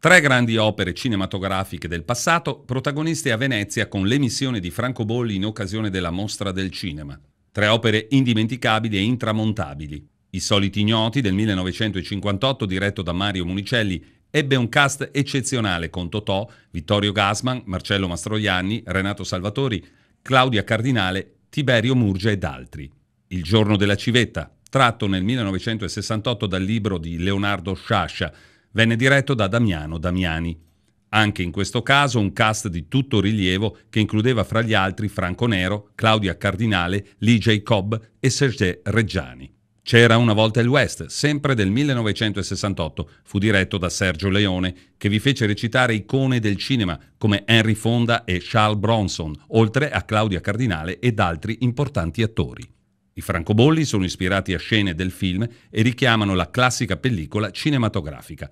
Tre grandi opere cinematografiche del passato, protagoniste a Venezia con l'emissione di Franco Bolli in occasione della Mostra del Cinema. Tre opere indimenticabili e intramontabili. I soliti ignoti del 1958, diretto da Mario Municelli, ebbe un cast eccezionale con Totò, Vittorio Gasman, Marcello Mastroianni, Renato Salvatori, Claudia Cardinale, Tiberio Murgia ed altri. Il giorno della civetta, tratto nel 1968 dal libro di Leonardo Sciascia, Venne diretto da Damiano Damiani. Anche in questo caso un cast di tutto rilievo che includeva fra gli altri Franco Nero, Claudia Cardinale, Lee J. Cobb e Serge Reggiani. C'era una volta il West, sempre del 1968, fu diretto da Sergio Leone, che vi fece recitare icone del cinema come Henry Fonda e Charles Bronson, oltre a Claudia Cardinale ed altri importanti attori. I francobolli sono ispirati a scene del film e richiamano la classica pellicola cinematografica.